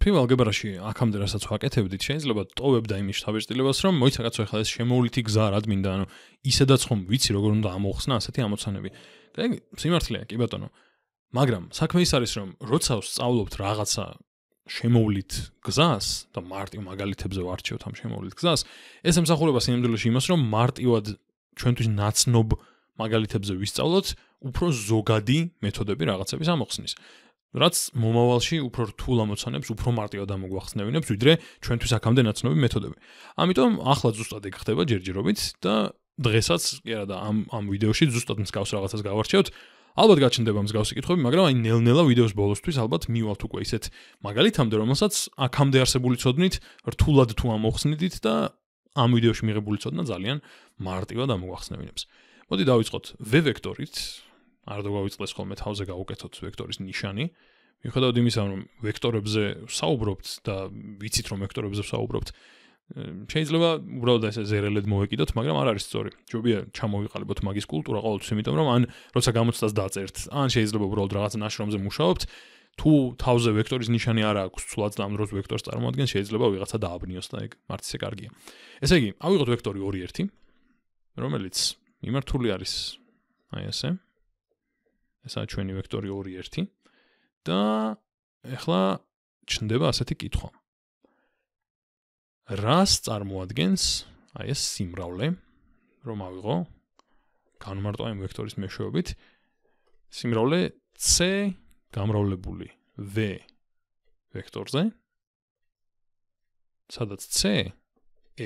ფრიმა ალგებრაში აქამდე რასაც ვაკეთებდით შეიძლება ტოვებდა იმის თავისტილებას რომ მოიცაკაცო ახლა ეს შემოულითი გზა რად მინდა ანუ ისედაც ხომ ვიცი როგორ უნდა ამოხსნა ასეთი ამოცანები და ეგ სიმართლეა კი ბატონო მაგრამ საქმე ის არის რომ როცა ვსწავლობთ რაღაცა შემოულით გზას და მარტივ მაგალითებზე ვარჩევთ ამ შემოულით გზას ეს ემსახურება სიმდვილეში იმას რომ მარტივად ჩვენთვის ნაცნობ მაგალითებზე ვისწავლოთ უფრო ზოგადი მეთოდები რაღაცების ამოხსნის რაც მომავალში უფრო რთულ ამოცანებს, უფრო მარტივად ამოგვახსნევინებს, ვიდრე ჩვენთვის აქამდე ნაცნობი მეთოდები. ამიტომ ახლა ზუსტად ეგ ხდება ჯერჯერობით და დღესაც, კი არა და ამ ამ ვიდეოში ზუსტად მსგავს რაღაცას გავარჩევთ. ალბათ გაჩნდება მსგავსი კითხვები, მაგრამ აი ნელ-ნელა ვიდეოს ბოლოსთვის ალბათ მივალთ უკვე ისეთ მაგალითამდე, რომელსაც აქამდე არსებული ცოდნით რთულად თუ ამოხსნიდით და ამ ვიდეოში მიღებული ცოდნა ძალიან მარტივად ამოგახსნევინებს. მოდი დავიწყოთ V ვექტორით, არ დავაიწყლეს ხოლმე თავზე გავუკეთოთ ვექტორის ნიშანი. მიუხედავად იმისა, რომ ვექტორებზე საუბრობთ და ვიცით რომ ვექტორებზე საუბრობთ, შეიძლება უბრალოდ ესე ზერელად მოვეკიდოთ, მაგრამ არ არის სწორი. ჯობია ჩამოვიყალიბოთ მაგის კულტურა ყოველთვის, იმიტომ რომ ან როცა გამოცდას დაწერთ, ან შეიძლება უბრალოდ რაღაც ნაშრომზე მუშაობთ, თუ თავზე ვექტორის ნიშანი არ აქვს, სულაც ამ დროს ვექტორს წარმოადგენს, შეიძლება ვიღაცა დააბნიოს და ეგ მართ ისე კარგია. ესე იგი, ავიღოთ ვექტორი 2:1, რომელიც მიმართული არის აი ესე ესაა ჩვენი ვექტორი 2:1 და ეხლა ჩნდება ასეთი კითხვა. რას წარმოადგენს აი ეს სიმრავლე რომ ავიღო განმარტო ამ ვექტორის მეშვეობით სიმრავლე c გამრავლებული v ვექტორზე სადაც c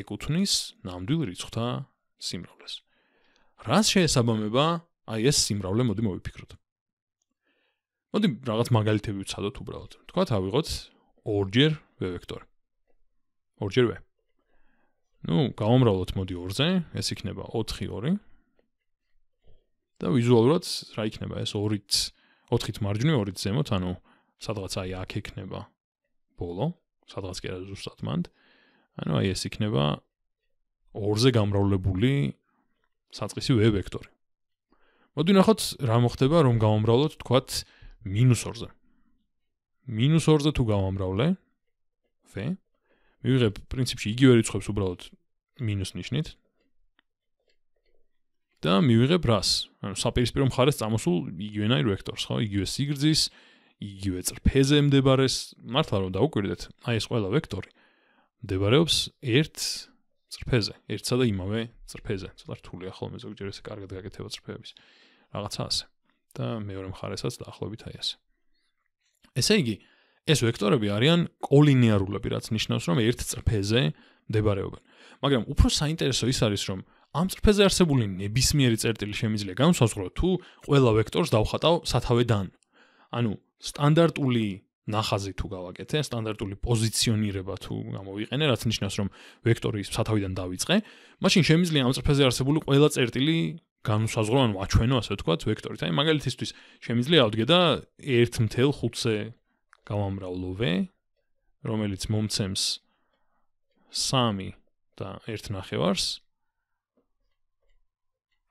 ეკუთვნის ნამდვილ რიცხვთა სიმრავლეს. რას შეესაბამება აი ეს სიმრავლე მოდი მოვიფიქროთ. მოდი რაღაც მაგალითები ვცადოთ უბრალოდ. თქვა თავიღოთ ორჯერ v ვექტორი. ორჯერ v. ну, გამომრავლოთ მოდი 2-ზე, ეს იქნება 4-2. და ვიზუალურად რა იქნება ეს 2-ით, 4-ით მარჯვნივ, 2-ით ზემოთ, ანუ სადღაც აი აქ იქნება ბოლო, სადღაც კი არა ზუსტად მანდ. ანუ აი ეს იქნება 2-ზე გამრავლებული საწყისი v ვექტორი. მოდი ნახოთ რა მოხდება, რომ გამომრავლოთ, თქვათ 4-2. მინუს 2-ზე. მინუს 2-ზე თუ გავამრავლე, f, მივიღებ პრინციპში იგივე რიცხვებს უბრალოდ მინუს ნიშნით. და მივიღებ რას? ანუ საპირისპირო მხარეს წამოსულ იგივენაირ ვექტორს, ხო? იგივე სიგრძის, იგივე წრფეზე მდებარეს, მართლა რომ დაუკვირდეთ, აი ეს ყველა ვექტორი მდებარეობს ერთ წრფეზე, ერთსა და იმავე წრფეზე. ცოტა რთულია ხოლმე ზოგჯერ ესე კარგად გაკეთება წრფეების. რაღაცა ასე. და მეორე მხარესაც დაახლოებით აი ეს. ესე იგი, ეს ვექტორები არიან კოლინეარულები, რაც ნიშნავს, რომ ერთ წრფეზე მდებარეობენ. მაგრამ უფრო საინტერესო ის არის, რომ ამ წრფეზე არსებული ნებისმიერი წერტილი შემიძლია განსაზღვროთ თუ ყველა ვექტორს დავხატავ სათავედან. ანუ სტანდარტული ნახაზი თუ გავაკეთე, სტანდარტული პოზიციონირება თუ გამოვიყენე, რაც ნიშნავს, რომ ვექტორი სათავიდან დაიწყე, მაშინ შემიძლია ამ წრფეზე არსებული ყველა წერტილი განუსაზღვრო ანუ აჩვენო ასე ვთქვათ ვექტორით. აი მაგალითისთვის შემიძლია ავდგე და 1.5-ზე გავამრავლოვე, რომელიც მომცემს 3 და 1 ნახევარს.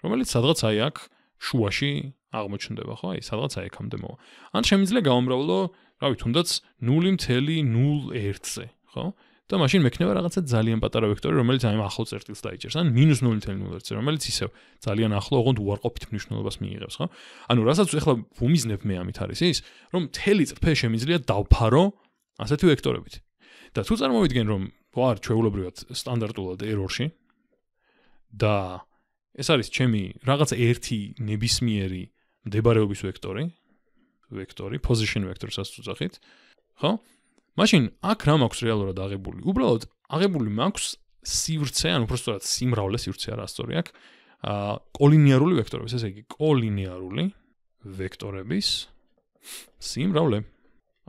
რომელიც სადღაც აი აქ შუაში აღმოჩნდება, ხო? აი სადღაც აი ეკამდე მოვა. ან შემიძლია გავამრავლო, რა ვიცი, თუნდაც 0.01-ზე, ხო? და მაშინ მექნება რაღაცა ძალიან პატარა ვექტორი, რომელიც აი ახლო წერტილს დაიჭერს, ან მინუს 0.0, რომელიც ისევ ძალიან ახლო, ოღონდ უარყოფით მნიშვნელობას მიიღებს, ხო? ანუ რასაც ახლა ვუმიზნებ მე ამით არის ის, რომ მთელი წფე შემიძლია დავფარო ასეთი ვექტორებით. და თუ წარმოვიდგენ, რომ ვარ ჩვეულებრივად სტანდარტულად ერორში და ეს არის ჩემი რაღაცა ერთი ნებისმიერი მდებარეობის ვექტორი, ვექტორი, position vector-საც უძახით, ხო? მაშინ აქ რა მაქვს რეალურად აღებული? უბრალოდ აღებული მაქვს სივრცე, ან უფრო სწორად სიმრავლე სივრცე არა სწორი აქ. აა კოლინეარული ვექტორების, ესე იგი კოლინეარული ვექტორების სიმრავლე.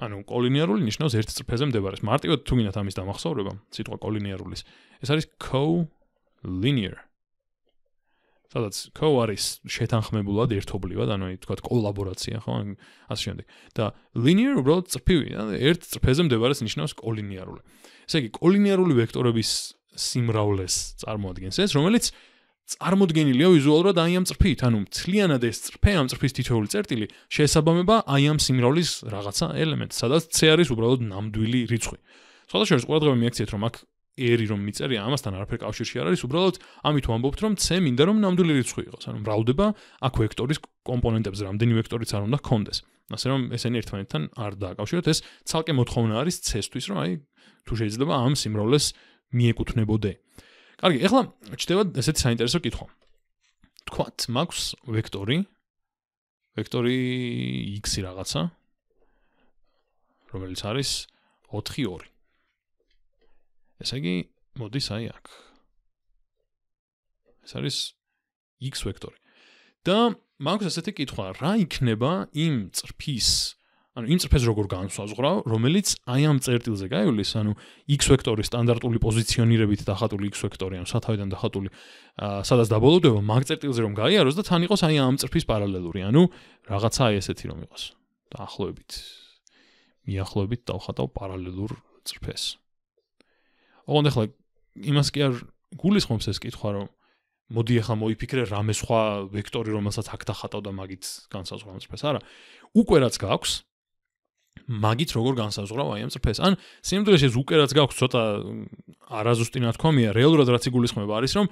ანუ კოლინეარული ნიშნავს ერთ წრფეზე მდებარეს. მარტივად თუ მინათ ამის დამახსოვრება, სიტყვა კოლინეარულის. ეს არის co linear. სადაც ქო არის შეთანხმებულად ერთობლივად, ანუ თქვა კოლაბორაცია, ხო, ასე შემდეგ. და linear უბრალოდ წრფივი, ერთ წრფეზე მდებარეს ნიშნავს კოლინეარული. ესე იგი, კოლინეარული ვექტორების სიმრავლეს წარმოადგენს ეს, რომელიც წარმოადგენილია ვიზუალურად აი ამ წრფით, ანუ მთლიანად ეს წრფე ამ წრფის თითოეული წერტილი შეესაბამება აი ამ სიმრავლის რაღაცა ელემენტს, სადაც C არის უბრალოდ ნამდვილი რიცხვი. სხვა შეიძლება ყურადღება მიაქციეთ, რომ აქ ერი რომ მიწერია ამასთან არაფერი კავშირში არ არის უბრალოდ ამით ვამბობთ რომ c მინდა რომ ნამდვილი რიცხვი იყოს ანუ მრავლდება აქ ვექტორის კომპონენტებზე რამდენი ვექტორიც არ უნდა ჰქონდეს ასე რომ ესენი ერთმანეთთან არ დააკავშიროთ ეს ცალკე მოთხოვნა არის c-სთვის რომ აი თუ შეიძლება ამ სიმრავლეს მიეკუთვნებოდე კარგი ეხლა ჩდება ესეთი საინტერესო კითხვა თქვათ მაქვს ვექტორი ვექტორი x რაღაცა რომელიც არის 4 2 ესე იგი, მოდის აი აქ. ეს არის x ვექტორი. და მაქვს ასეთი კითხვა, რა იქნება იმ წრფის, ანუ იმ წრფეს როგორ განსაზღვრავ, რომელიც აი ამ წერტილზე გაივლის, ანუ x ვექტორის სტანდარტული პოზიციონირებით დახატული x ვექტორი, ანუ სათავიდან დახატული, სადაც დაბოლოდება მაგ წერტილზე რომ გაიაროს და თან იყოს აი ამ წრფის პარალელური, ანუ რაღაცა აი ესეთი რომ იყოს. დაახლოებით. მიახლოებით დავხატავ პარალელურ წრფეს. ოღონდ ახლა იმას კი არ გულისხმობს ეს კითხვა რომ მოდი ახლა მოიფიქრე რამე სხვა ვექტორი რომელსაც აქ დახატავდა მაგით განსაზღვრავს ფეს არა უკვე რაც გაქვს მაგით როგორ განსაზღვრავ აი ამ წრფეს. ან სიმდრეშეს უკვე რაც გაქვს ცოტა არაზუსტი ნათქვამია, რეალურად რაც იგულისხმება არის რომ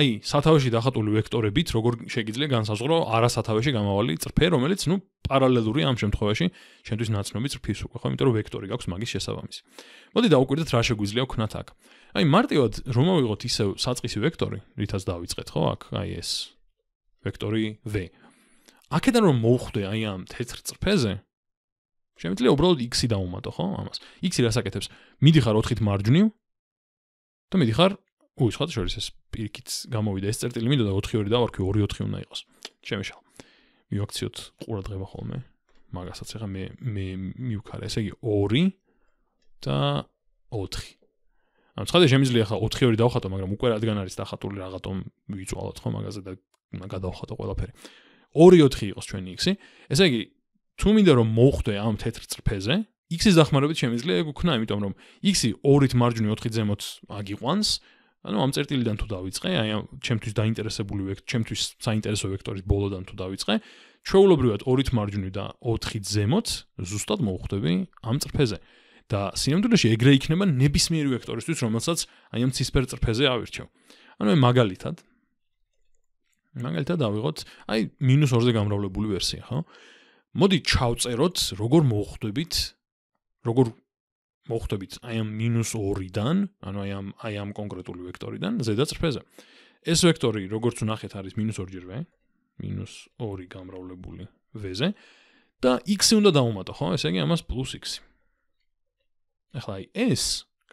აი სათავეში დახატული ვექტორებით როგორ შეიძლება განსაზღვრო არა სათავეში გამავალი წრფე, რომელიც ნუ პარალელური ამ შემთხვევაში შენთვის ნაცნობი წრფის უკვე ხო, იმიტომ რომ ვექტორი გაქვს მაგის შესაბამისი. მოდი დაუკვირდეთ რა შეგვიძლია ვქნათ აქ. აი მარტივად რომ ავიღოთ ისე საწყისი ვექტორი, რითაც დავიწყეთ ხო აქ, აი ეს ვექტორი V. აქედან რომ მოვხვდე აი ამ თეთრ წრფეზე, შემიძლია უბრალოდ x-ი დავუმატო, ხო, ამას. x-ი რას აკეთებს? მიდიხარ 4-ით მარჯვნივ და მიდიხარ უი, სხვა შორის ეს პირიქით გამოვიდა ეს წერტილი, მინდოდა 4-2 დავარქვი, 2-4 უნდა იყოს. შემიშალ. მივაქციოთ ყურადღება ხოლმე მაგასაც, ეხა მე მე მივქარე, ესე იგი 2 და 4. ანუ შეხედე შემიძლია ხა 4-2 დავხატო, მაგრამ უკვე რადგან არის დახატული რაღაცომ ვიწვალოთ ხო მაგაზე და გადავხატო ყველაფერი. 2-4 იყოს ჩვენი x-ი. ესე იგი თუ მინდა რომ მოხვდე ამ თეთრ წრფეზე, x-ის დახმარებით შემიძლია ეგ უქნა, იმიტომ რომ x-ი 2-ით მარჯვნი 4-ით ზემოთ აგიყვანს. ანუ ამ წერტილიდან თუ დავიწყე, აი ამ ჩემთვის დაინტერესებული ვექტორი, ჩემთვის საინტერესო ვექტორის ბოლოდან თუ დავიწყე, ჩვეულებრივად 2-ით მარჯვნი და 4-ით ზემოთ ზუსტად მოხვდები ამ წრფეზე. და სინამდვილეში ეგრე იქნება ნებისმიერი ვექტორისთვის, რომელსაც აი ამ ცისფერ წრფეზე ავირჩევ. ანუ მაგალითად მაგალითად ავიღოთ აი -2-ზე გამრავლებული ვერსია, ხო? მოდი ჩავწეროთ როგორ მოხვდებით როგორ მოხვდებით აი ამ -2-დან ანუ აი ამ აი ამ კონკრეტული ვექტორიდან ზედა წრფეზე ეს ვექტორი როგორც ვნახეთ არის -2 ჯერ ვე -2 გამრავლებული ვ-ზე და x-ი უნდა დავუმატო ხო ესე იგი ამას +x ახლა ეს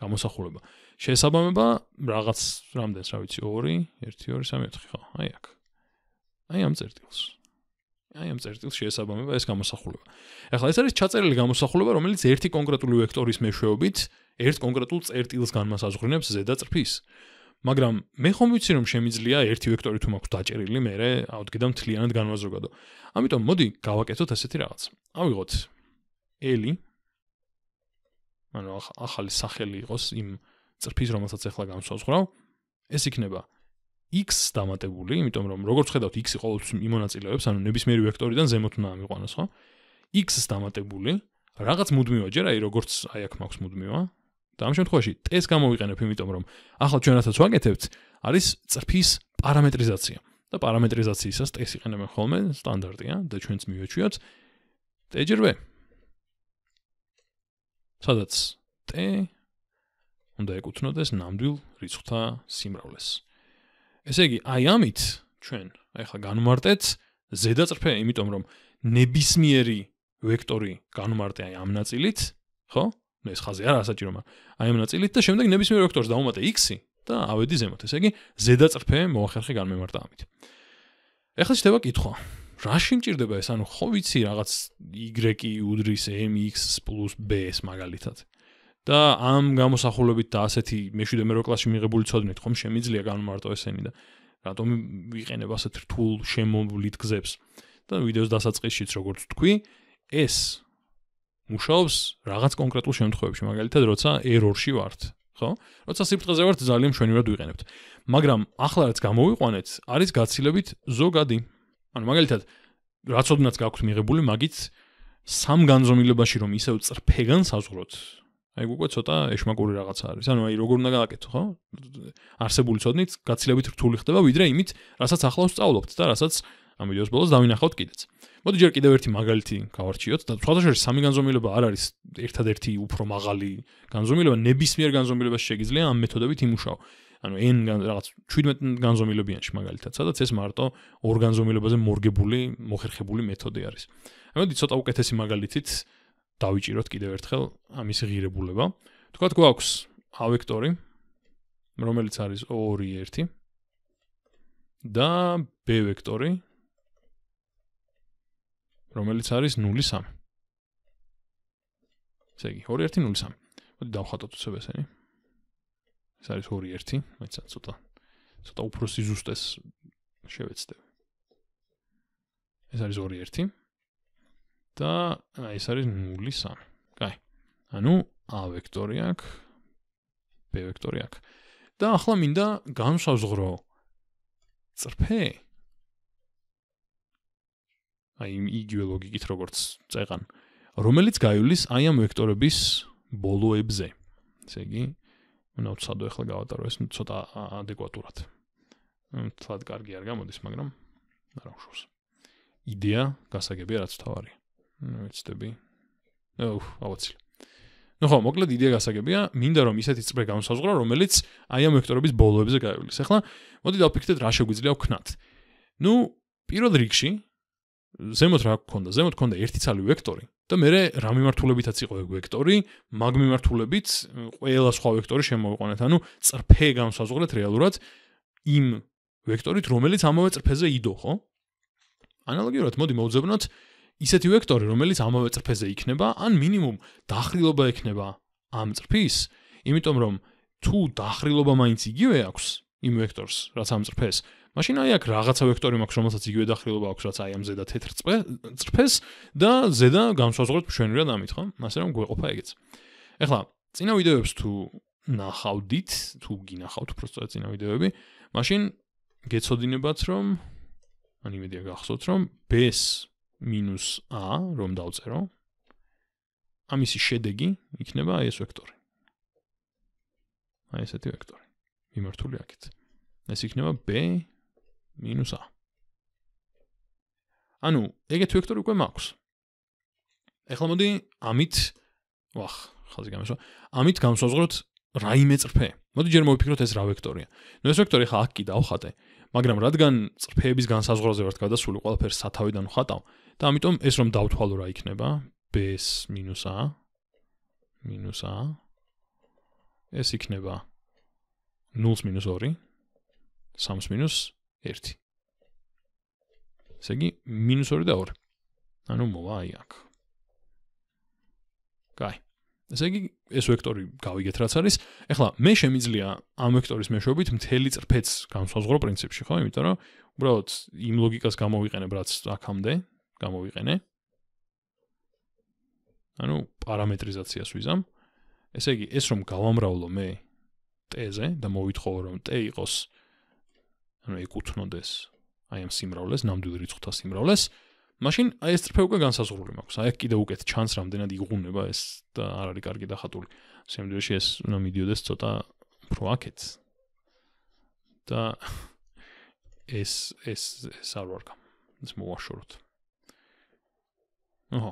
გამოსახულება შესაბამება რაღაც რამდენს რა ვიცი 2 1 2 3 4 ხო აი აქ აი ამ წერტილს 2 აი ამ წერტილს შეესაბამება ეს გამოსახულება. ახლა ეს არის ჩაწერილი გამოსახულება, რომელიც ერთი კონკრეტული ვექტორის მეშვეობით ერთ კონკრეტულ წერტილს განმასაზღვრინებს ზედა წრფის. მაგრამ მე ხომ ვიცი რომ შემიძლია ერთი ვექტორი თუ მაქვს დაჭერილი, მე რე ავდგედა მთლიანად განმასაზღვრადო. ამიტომ მოდი გავაკეთოთ ასეთი რაღაც. ავიღოთ L-ი. ანუ ახალი სახელი იყოს იმ წრფის, რომელსაც ახლა განსაზღვრავ. ეს იქნება 0.0 x-ს დამატებული, იმიტომ რომ როგორც ხედავთ x-ი ყოველთვის იმონაწილეობს, ანუ ნებისმიერი ვექტორიდან ზემოთ უნდა ამიყვანოს, ხო? x-ს დამატებული, რაღაც მუდმივა ჯერ, აი როგორც აი აქ მაქვს მუდმივა. და ამ შემთხვევაში t-ს გამოვიყენებ, იმიტომ რომ ახლა ჩვენ რაც ვაკეთებთ, არის წრფის პარამეტრიზაცია. და პარამეტრიზაციისას t-ს იყენებენ ხოლმე სტანდარტია და ჩვენც მივეჩვიოთ t ჯერ v. სადაც t უნდა ეკუთვნოდეს ნამდვილ რიცხვთა სიმრავლეს. ესე იგი, აი ამით ჩვენ ახლა განმარტეთ ზედა წრფე, იმიტომ რომ ნებისმიერი ვექტორი განმარტე აი ამ ნაწილით, ხო? ნუ ეს ხაზი არა საჭირო, მაგრამ აი ამ ნაწილით და შემდეგ ნებისმიერ ვექტორს დავუმატე x-ი და ავედი ზემოთ. ესე იგი, ზედა წრფე მოახერხე განმემარტა ამით. ახლა შეიძლება კითხვა. რაში მჭirdება ეს? ანუ ხო ვიცი რაღაც y-ი უდრის mx+b-ს მაგალითად. და ამ გამოსახულებით და ასეთი მეშვიდე მეორე კლასში მიღებული ცოდნით ხომ შემიძლია განმარტო ესენი და რატომ ვიყენებ ასეთ რთულ შემოვლით გზებს და ვიდეოს დასაწყისშიც როგორც თქვი ეს მუშაობს რაღაც კონკრეტულ შემთხვევებში მაგალითად როცა ერორში ვართ ხო როცა სიფრთხეზე ვართ ძალიან მშვენივრად ვიყენებთ მაგრამ ახლა რაც გამოვიყვანეთ არის გაცილებით ზოგადი ანუ მაგალითად რაც ოდნაც გაქვთ მიღებული მაგით სამგანზომილებაში რომ ისევ წრფეგან საზღუროთ აი უკვე ცოტა ეშმაკური რაღაც არის. ანუ აი როგორ უნდა გააკეთო, ხო? არსებული ცოდნით გაცილებით რთული ხდება, ვიდრე იმით, რასაც ახლა ვსწავლობთ და რასაც ამ ვიდეოს ბოლოს დავინახავთ კიდეც. მოდი ჯერ კიდევ ერთი მაგალითი გავარჩიოთ და სხვადასხვა სამი განზომილება არ არის ერთადერთი უფრო მაღალი განზომილება, ნებისმიერ განზომილებას შეიძლება ამ მეთოდებით იმუშაო. ანუ n რაღაც 17 განზომილებიანში მაგალითად, სადაც ეს მარტო ორგანზომილებაზე მორგებული, მოხერხებული მეთოდი არის. აი მოდი ცოტა უკეთესი მაგალითით დავიჭიროთ კიდევ ერთხელ ამის ღირებულება. თქვა გვაქვს a ვექტორი რომელიც არის 2 1 და b ვექტორი რომელიც არის 0 3. ესე იგი 2 1 0 3. დავხატოთ უცებ ესენი. ეს არის 2 1, მეცა ცოტა ცოტა უფრო სიზუსტეს შევეცდები. ეს არის 2 1. და ეს არის 0.3. კაი. ანუ a ვექტორი აქვს b ვექტორი აქვს. და ახლა მინდა განსაზღვრო წრფე. აი იგიოლოგიკით როგორც წეგან, რომელიც გაივლის აი ამ ვექტორების ბოლოებზე. ესე იგი, უნდა უცადო ახლა გავატარო ეს ცოტა ადეკვატურად. თვად კარგი არ გამოდის, მაგრამ არ აღშოვს. იდეა გასაგებია რაც თავარია. ვიცდები. ოუ, აუცილებლად. ну хо, могла идея გასაგებია, მინდა რომ ისეთი წრე განსაზღვრა, რომელიც აი ამ ვექტორების ბოლოებზე გაივლის. ახლა მოდი დავფიქრდეთ რა შეგვიძლია ვქნათ. ну, პირველ რიგში ზემოთ რა გქონდა? ზემოთ გქონდა ერთი ცალი ვექტორი და მე რე რა მიმართულებითაც იყო ეგ ვექტორი, მაგ მიმართულებით ყველა სხვა ვექტორი შემოვიყვანეთ. ანუ წრფე განსაზღვრეთ რეალურად იმ ვექტორით, რომელიც ამავე წრფეზე იდო, ხო? ანალოგიურად მოდი მოვძებნოთ ისეთი ვექტორი, რომელიც ამავე წრფეზე იქნება, ან მინიმუმ დახრილობა ექნება ამ წრფის, იმიტომ რომ თუ დახრილობა მაინც იგივე აქვს იმ ვექტორს, რაც ამ წრფეს, მაშინ აი აქ რაღაცა ვექტორი მაქვს, რომელსაც იგივე დახრილობა აქვს, რაც აი ამ ზედა თეთრ წრფეს და ზედა განსაზღვრეთ მშვენივრად ამით, ხო? ასე რომ გვეყოფა ეგეც. ეხლა, წინა ვიდეოებს თუ ნახავდით, თუ გინახავთ უბრალოდ წინა ვიდეოები, მაშინ გეცოდინებათ რომ ანიმედია გახსოვთ რომ B-ს მინუს a რომ დავწერო ამისი შედეგი იქნება ეს ვექტორი აი ესეთი ვექტორი მიმართული აქეთ ეს იქნება b მინუს a ანუ ეგეთ ვექტორი უკვე მაქვს ეხლა მოდი ამით ვახ ხალხი გამოსვა ამით გამოსვაზღოთ რაიმე წრფე მოდი ჯერ მოვიფიქროთ ეს რა ვექტორია ნუ ეს ვექტორი ხა აქ კიდავ ხატე მაგრამ რადგან წრფეების განსაზღვრაზე ვართ გადასული ყველაფერს სათავიდან ხატავ და ამიტომ ეს რომ დავთვალო რა იქნება b-ს მინუს a მინუს a ეს იქნება 0-ს მინუს 2 3-ს მინუს 1 ესე იგი მინუს 2 და 2 ანუ მოვა აი აქ კაი ესე იგი ეს ვექტორი გავიგეთ რაც არის. ეხლა მე შემიძლია ამ ვექტორის მეშვეობით მთელი წრფეც განსაზღვრო პრინციპში, ხო? იმიტომ რომ უბრალოდ იმ ლოგიკას გამოვიყენებ რაც აქამდე გამოვიყენე. ანუ პარამეტრიზაციას ვიზამ. ესე იგი ეს რომ გავამრავლო მე t-ზე და მოვითხოვ რომ t იყოს ანუ ეკუთვნოდეს აი ამ სიმრავლეს, ნამდვილ რიცხვთა სიმრავლეს, მაშინ აი ეს წრფე უკვე განსაზღვრული მაქვს. აი კიდე უკეთ ჩანს რამდენად იღუნება ეს და არ არის კარგი დახატული. სიმდიდრეში ეს უნდა მიდიოდეს ცოტა უფრო აქეთ. და ეს ეს ეს არ ვარგა. ეს მოვაშოროთ. აჰა.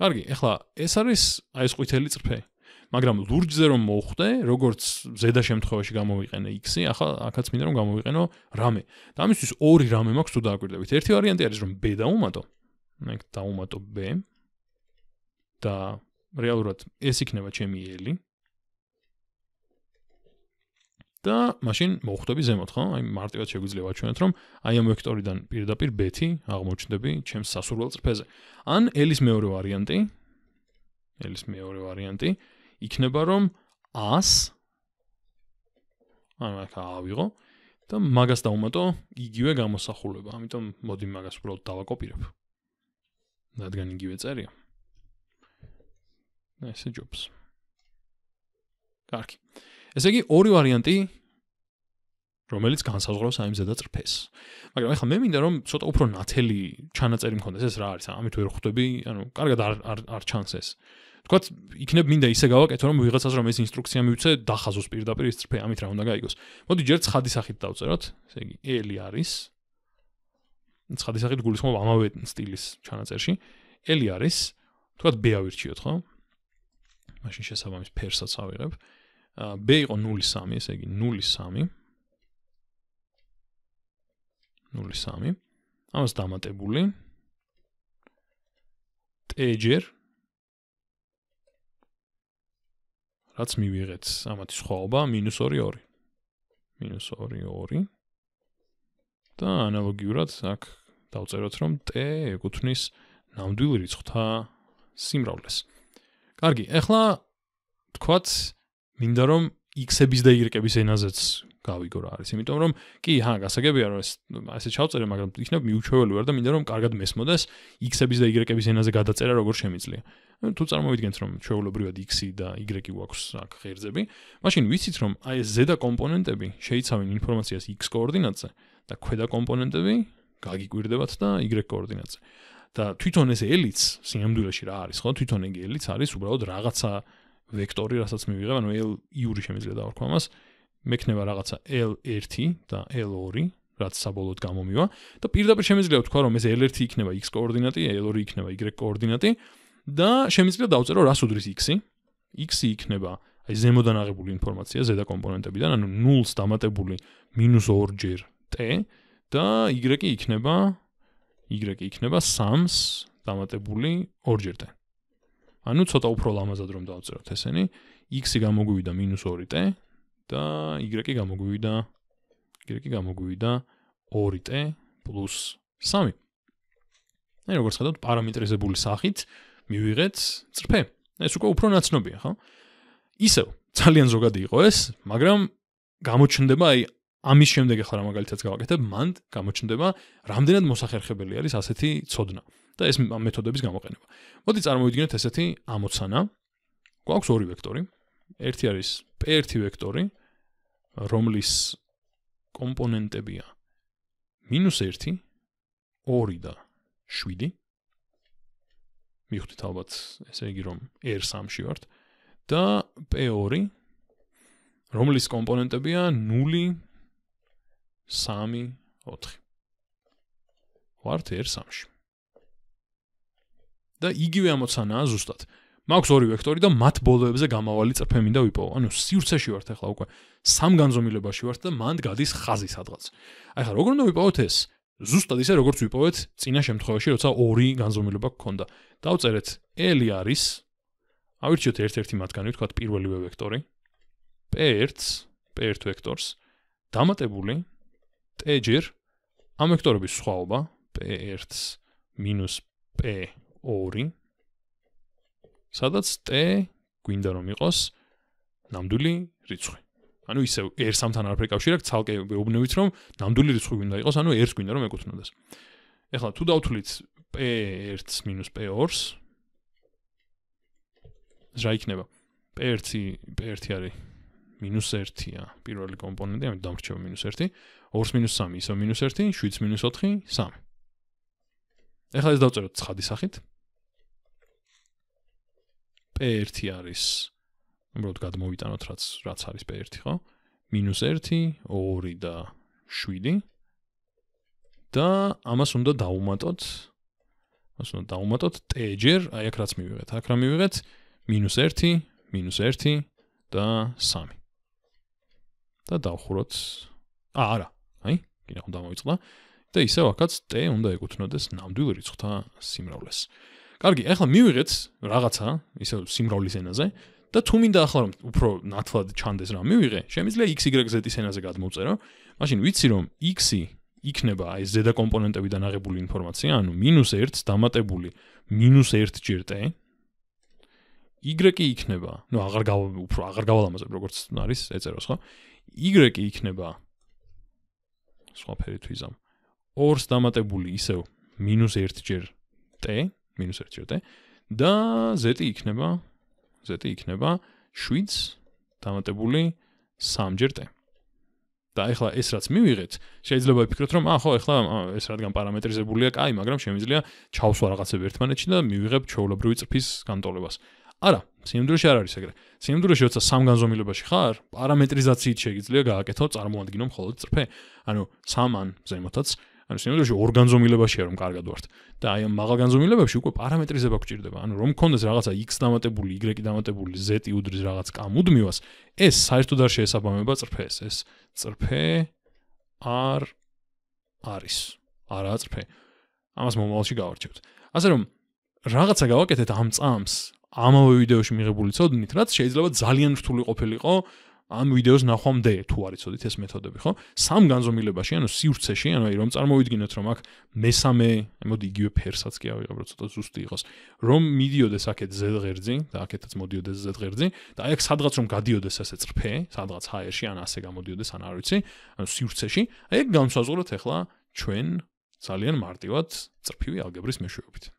კარგი, ეხლა ეს არის აი ეს ყვითელი წრფე. მაგრამ ლურჯზე რომ მოხვდე, როგორც ზედა შემთხვევაში გამოვიყენე x-ი, ახლა ახაც მინდა რომ გამოვიყენო რამე. და ამისთვის ორი რამე მაქვს თუ დააკვირდებით. ერთი ვარიანტი არის რომ b დაუმატო. ნაკ დაუმატო b. და რეალურად ეს იქნება ჩემი l-ი. და მაშინ მოხვდები ზემოთ, ხო? აი მარტივად შეგვიძლია ვაჩვენოთ, რომ აი ამ ვექტორიდან პირდაპირ b-თი აღმოჩნდები ჩემს სასურველ წრფეზე. ან l-ის მეორე ვარიანტი. ელის მეორე ვარიანტი. იქნება რომ 100 ანუ აქ ავიღო და მაგას დავუმატო იგივე გამოსახულება, ამიტომ მოდი მაგას უბრალოდ დავაკოპირებ. რადგან იგივე წერია. ესე ჯობს. კარგი. ესე იგი ორი ვარიანტი რომელიც განსაზღვრავს აი ზედა წრფეს. მაგრამ ახლა მე მინდა რომ ცოტა უფრო ნათელი ჩანაწერი მქონდეს ეს რა არის? ამით ვერ ხვდები, ანუ კარგად არ არ ჩანს ეს. თქო, იქნებ მინდა ისე გავაკეთო, რომ ვიღაცას რომ ეს ინსტრუქცია მივცე, დახაზოს პირდაპირ ის წრფე, ამით რა უნდა გაიგოს. მოდი ჯერ ცხადი სახით დავწეროთ, ესე იგი L არის. ცხადი სახით გულისხმობ ამავე სტილის ჩანაწერში. L არის. თქვა B ავირჩიოთ, ხო? მაშინ შესაბამის ფერსაც ავიღებ. ა B იყო 0.3, ესე იგი 0.3. 0.3. ამას დამატებული. T-ჯერ 0.3. რაც მივიღეთ ამათი სხვაობა -2 -2 და ანალოგიურად აქ დავწეროთ რომ t ეკუთვნის ნამდვილ რიცხვთა სიმრავლეს. კარგი, ეხლა თქვათ მინდა რომ x-ების და y-ების ენაზეც გავიგო რა არის. იმიტომ რომ კი, ჰა, გასაგებია რომ ეს ესე ჩავწერე, მაგრამ იქნებ მიუჩვეველი ვარ და მინდა რომ კარგად მესმოდეს x-ების და y-ების ენაზე გადაწერა როგორ შემიძლია. ანუ თუ წარმოვიდგენთ რომ ჩვეულებრივად x და y გვაქვს აქ ღერძები, მაშინ ვიცით რომ აი ეს ზედა კომპონენტები შეიცავენ ინფორმაციას x კოორდინატზე და ქვედა კომპონენტები გაგიკვირდებათ და y კოორდინატზე. და თვითონ ეს ელიც სიმდულაში რა არის, ხო? თვითონ ეგ ელიც არის უბრალოდ რაღაცა ვექტორი, რასაც მივიღებ, ანუ l u-ი შემიძლია დავარქვა მას. მექნება რაღაცა L1 და L2, რაც საბოლოოდ გამომივა და პირდაპირ შემიძლია ვთქვა, რომ ეს L1 იქნება X კოორდინატი, L2 იქნება Y კოორდინატი და შემიძლია დავწერო რას უდრის X-ი. X-ი იქნება აი ზემოდან აღებული ინფორმაცია ზედა კომპონენტებიდან, ანუ 0-ს დამატებული -2 ჯერ T და Y-ი იქნება Y-ი იქნება 3-ს დამატებული 2 ჯერ T. ანუ ცოტა უფრო ლამაზად რომ დავწეროთ ესენი, x-ი გამოგვივიდა -2t, და y-ი გამოგვივიდა y-ი გამოგვივიდა 2t 3. აი როგორც ხედავთ, პარამეტრიზებული სახით მივიღეთ წრფე. ეს უკვე უფრო ნაცნობია, ხო? ისევ ძალიან ზოგადი იყო ეს, მაგრამ გამოჩნდება აი ამის შემდეგ ახლა რა მაგალითად გავაკეთებ, მან გამოჩნდება რამდენად მოსახერხებელი არის ასეთი ცოდნა და ეს მეთოდების გამოყენება. მოდი წარმოვიდგინოთ ესეთი ამოცანა. გვაქვს ორი ვექტორი. ერთი არის პერთი ვექტორი, რომლის კომპონენტებია -1, 2 და 7. მიხვდით ალბათ, ესე იგი, რომ R3-ში ვართ და P2 რომლის კომპონენტებია 0, 3, 4. ვართ R3-ში. და იგივე ამოცანაა ზუსტად. 0 3 მაქვს ორი ვექტორი და მათ ბოლოებზე გამავალი წრფე მინდა ვიპოვო. ანუ სივრცეში ვართ ახლა უკვე სამ განზომილებაში ვართ და მანდ გადის ხაზი სადღაც. აი ახლა როგორ უნდა ვიპოვოთ ეს? ზუსტად ისე როგორც ვიპოვეთ წინა შემთხვევაში, როცა ორი განზომილება გქონდა. დავწერეთ L არის ავირჩიოთ ერთ-ერთი მათგანი, ვთქვა პირველივე ვექტორი. P ერთს, P ერთ ვექტორს დამატებული T ჯერ ამ ვექტორების სხვაობა P ერთს -P 2 სადაც t გვინდა რომ იყოს ნამდვილი რიცხვი. ანუ ისე r-სთან არაფერი კავშირი აქვს, ცალკე ვეუბნებით რომ ნამდვილი რიცხვი გვინდა იყოს, ანუ r-ს გვინდა რომ ეკუთვნოდეს. ეხლა თუ დავთვლით p1-ს p2-ს რა იქნება? p1 p1 არის მინუს 1-ია პირველი კომპონენტი, ამიტომ დამრჩება მინუს 1. 2 მინუს 3 ისო მინუს 1, 7 მინუს 4 3. ეხლა ეს დავწეროთ 9-ის სახით. 9 p1 არის. უბრალოდ გადმოვიტანოთ რაც რაც არის p1, ხო? -1, 2 და 7. და ამას უნდა დავუმატოთ. ასე უნდა დავუმატოთ t ჯერ, აი აქ რაც მივიღეთ, აქ რა მივიღეთ? -1, -1 და 3. და დავხუროთ. აა, არა. აი, კიდე უნდა მოიწყლა. და ისევ აქაც t უნდა ეკუთვნოდეს ნამდვილ რიცხვთა სიმრავლეს. კარგი, ახლა მივიღეთ რაღაცა ისე სიმრავლის ენაზე და თუ მინდა ახლა რომ უფრო ნათლად ჩანდეს რა მივიღე, შემიძლია XYZ-ის ენაზე გადმოვწერო. მაშინ ვიცი რომ X იქნება აი ზედა კომპონენტებიდან აღებული ინფორმაცია, ანუ -1 დამატებული -1 ჯერ T Y-ი იქნება, ну აღარ გავ უფრო აღარ გავალამაზებ როგორც არის ეცეროს ხო? Y-ი იქნება სხვა ფერით ვიზამ. 2-ს დამატებული ისევ -1 ჯერ T მინუს 1 ჯერ და z იქნება z იქნება 7-ს დამატებული 3 ჯერ t და ეხლა ეს რაც მივიღეთ, შეიძლება ვფიქროთ რომ ახო ეხლა ეს რადგან პარამეტრიზებულია, კაი, მაგრამ შემიძლია ჩავსვა რაღაცები ერთმანეთში და მივიღებ ჩაულობრივი წრფის განტოლებას. არა, სიმდროში არ არის ეგრე. სიმდროში როცა სამ განზომილებაში ხარ, პარამეტრიზაციით შეიძლება გააკეთო, წარმოადგინო მხოლოდ წრფე. ანუ სამ ან ზემოთაც ანუ სიმეტრიაში ორგანზომილებაშია რომ კარგად ვართ და აი ამ მაღალ განზომილებებში უკვე პარამეტრიზება გვჭირდება ანუ რომ მქონდეს რაღაცა x დამატებული y დამატებული z უდრის რაღაც კამუდმივას ეს საერთოდ არ შეესაბამება წრფეს ეს წრფე არ არის არა წრფე ამას მომავალში გავარჩევთ ასე რომ რაღაცა გავაკეთეთ ამ წამს ამავე ვიდეოში მიღებული ცოდნით რაც შეიძლება ძალიან რთული ყოფილიყო ამ ვიდეოს ნახვამდე თუ არიცოდით ეს მეთოდები, ხო? სამ განზომილებაში, ანუ სივრცეში, ანუ აი რომ წარმოვიდგინოთ, რომ აქ მესამე, აი მოდი იგივე ფერსაც კი ავიღებ, რომ ცოტა ზუსტი იყოს, რომ მიდიოდეს აქეთ ზედ ღერძი და აქეთაც მოდიოდეს ზედ ღერძი და აი აქ სადღაც რომ გადიოდეს ასე წრფე, სადღაც ჰაერში ან ასე გამოდიოდეს, ან არ ვიცი, ანუ სივრცეში, აი ეგ განსაზღვროთ ახლა ჩვენ ძალიან მარტივად წრფივი ალგებრის მეშვეობით.